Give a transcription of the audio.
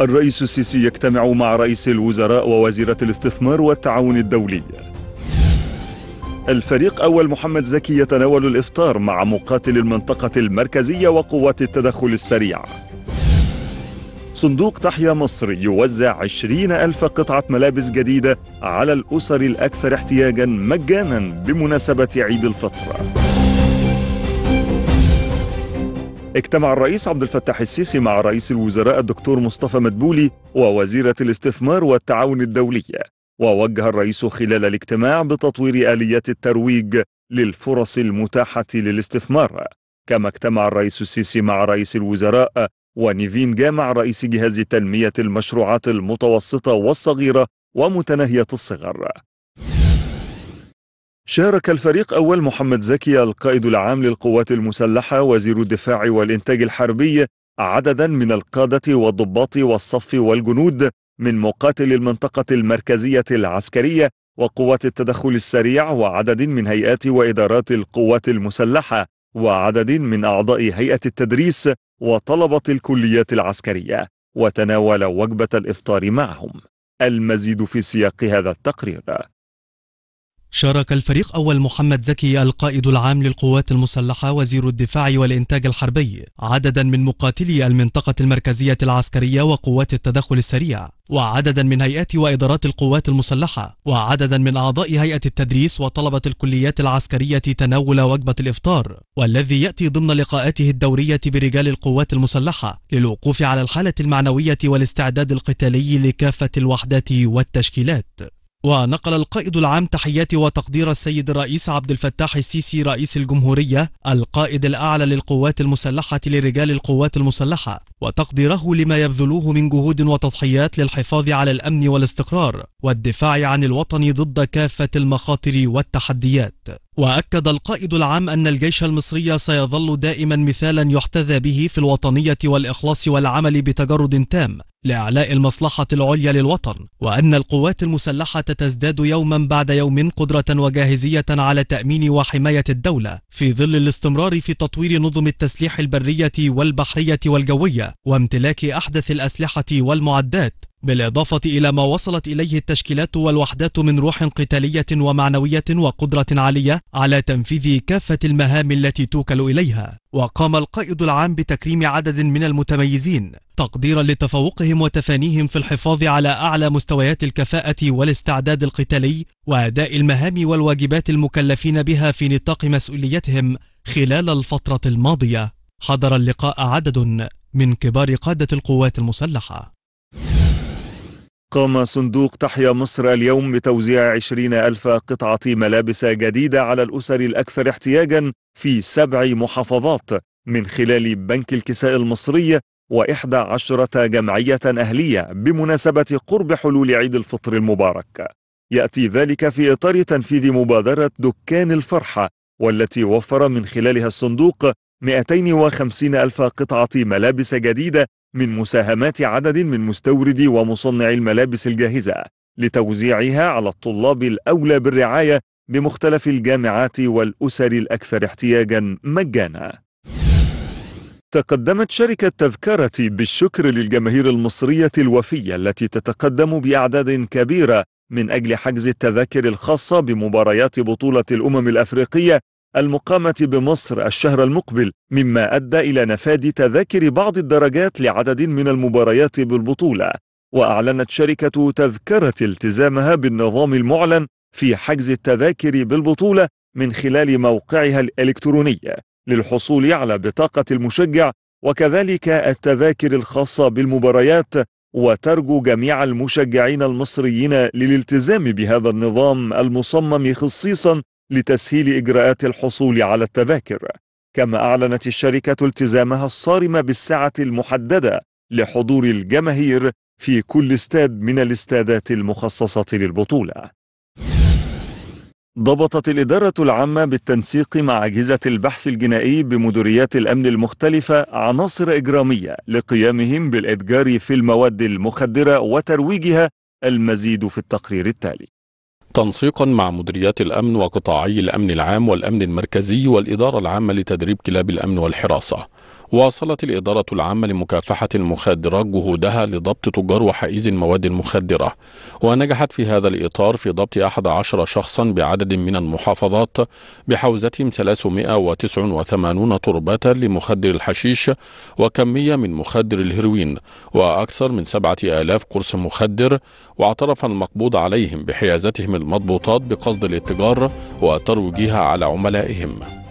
الرئيس السيسي يجتمع مع رئيس الوزراء ووزيرة الاستثمار والتعاون الدولي الفريق أول محمد زكي يتناول الإفطار مع مقاتل المنطقة المركزية وقوات التدخل السريع صندوق تحيا مصر يوزع عشرين ألف قطعة ملابس جديدة على الأسر الأكثر احتياجاً مجاناً بمناسبة عيد الفطر اجتمع الرئيس عبد الفتاح السيسي مع رئيس الوزراء الدكتور مصطفى مدبولي ووزيرة الاستثمار والتعاون الدولي ووجه الرئيس خلال الاجتماع بتطوير آليات الترويج للفرص المتاحة للاستثمار كما اجتمع الرئيس السيسي مع رئيس الوزراء ونيفين جامع رئيس جهاز تنمية المشروعات المتوسطة والصغيرة ومتناهية الصغر شارك الفريق أول محمد زكي القائد العام للقوات المسلحة وزير الدفاع والإنتاج الحربي عددا من القادة والضباط والصف والجنود من مقاتل المنطقة المركزية العسكرية وقوات التدخل السريع وعدد من هيئات وإدارات القوات المسلحة وعدد من أعضاء هيئة التدريس وطلبة الكليات العسكرية وتناول وجبة الإفطار معهم المزيد في سياق هذا التقرير شارك الفريق أول محمد زكي القائد العام للقوات المسلحة وزير الدفاع والإنتاج الحربي عددا من مقاتلي المنطقة المركزية العسكرية وقوات التدخل السريع وعددا من هيئات وإدارات القوات المسلحة وعددا من أعضاء هيئة التدريس وطلبة الكليات العسكرية تناول وجبة الإفطار والذي يأتي ضمن لقاءاته الدورية برجال القوات المسلحة للوقوف على الحالة المعنوية والاستعداد القتالي لكافة الوحدات والتشكيلات ونقل القائد العام تحيات وتقدير السيد الرئيس عبد الفتاح السيسي رئيس الجمهورية القائد الأعلى للقوات المسلحة لرجال القوات المسلحة وتقديره لما يبذلوه من جهود وتضحيات للحفاظ على الأمن والاستقرار والدفاع عن الوطن ضد كافة المخاطر والتحديات وأكد القائد العام أن الجيش المصري سيظل دائما مثالا يحتذى به في الوطنية والإخلاص والعمل بتجرد تام لإعلاء المصلحة العليا للوطن وأن القوات المسلحة تزداد يوما بعد يوم قدرة وجاهزية على تأمين وحماية الدولة في ظل الاستمرار في تطوير نظم التسليح البرية والبحرية والجوية وامتلاك أحدث الأسلحة والمعدات بالإضافة إلى ما وصلت إليه التشكيلات والوحدات من روح قتالية ومعنوية وقدرة عالية على تنفيذ كافة المهام التي توكل إليها وقام القائد العام بتكريم عدد من المتميزين تقديرا لتفوقهم وتفانيهم في الحفاظ على أعلى مستويات الكفاءة والاستعداد القتالي وأداء المهام والواجبات المكلفين بها في نطاق مسؤوليتهم خلال الفترة الماضية حضر اللقاء عدد من كبار قادة القوات المسلحة قام صندوق تحيا مصر اليوم بتوزيع عشرين ألف قطعة ملابس جديدة على الأسر الأكثر احتياجا في سبع محافظات من خلال بنك الكساء المصري وإحدى عشرة جمعية أهلية بمناسبة قرب حلول عيد الفطر المبارك يأتي ذلك في إطار تنفيذ مبادرة دكان الفرحة والتي وفر من خلالها الصندوق 250 ألف قطعة ملابس جديدة من مساهمات عدد من مستوردي ومصنعي الملابس الجاهزة لتوزيعها على الطلاب الأولى بالرعاية بمختلف الجامعات والأسر الأكثر احتياجا مجانا تقدمت شركة تذكرة بالشكر للجماهير المصرية الوفية التي تتقدم بأعداد كبيرة من أجل حجز التذاكر الخاصة بمباريات بطولة الأمم الأفريقية المقامة بمصر الشهر المقبل مما أدى إلى نفاد تذاكر بعض الدرجات لعدد من المباريات بالبطولة وأعلنت شركة تذكرة التزامها بالنظام المعلن في حجز التذاكر بالبطولة من خلال موقعها الإلكتروني للحصول على بطاقة المشجع وكذلك التذاكر الخاصة بالمباريات وترجو جميع المشجعين المصريين للالتزام بهذا النظام المصمم خصيصا لتسهيل إجراءات الحصول على التذاكر كما أعلنت الشركة التزامها الصارم بالساعة المحددة لحضور الجماهير في كل استاد من الاستادات المخصصة للبطولة ضبطت الإدارة العامة بالتنسيق مع أجهزة البحث الجنائي بمديريات الأمن المختلفة عناصر إجرامية لقيامهم بالإتجار في المواد المخدرة وترويجها المزيد في التقرير التالي تنسيقا مع مديريات الأمن وقطاعي الأمن العام والأمن المركزي والإدارة العامة لتدريب كلاب الأمن والحراسة واصلت الإدارة العامة لمكافحة المخدرات جهودها لضبط تجار وحائز المواد المخدرة ونجحت في هذا الإطار في ضبط 11 شخصا بعدد من المحافظات بحوزتهم 389 تربة لمخدر الحشيش وكمية من مخدر الهيروين وأكثر من 7000 قرص مخدر واعترف المقبوض عليهم بحيازتهم المضبوطات بقصد الاتجار وترويجها على عملائهم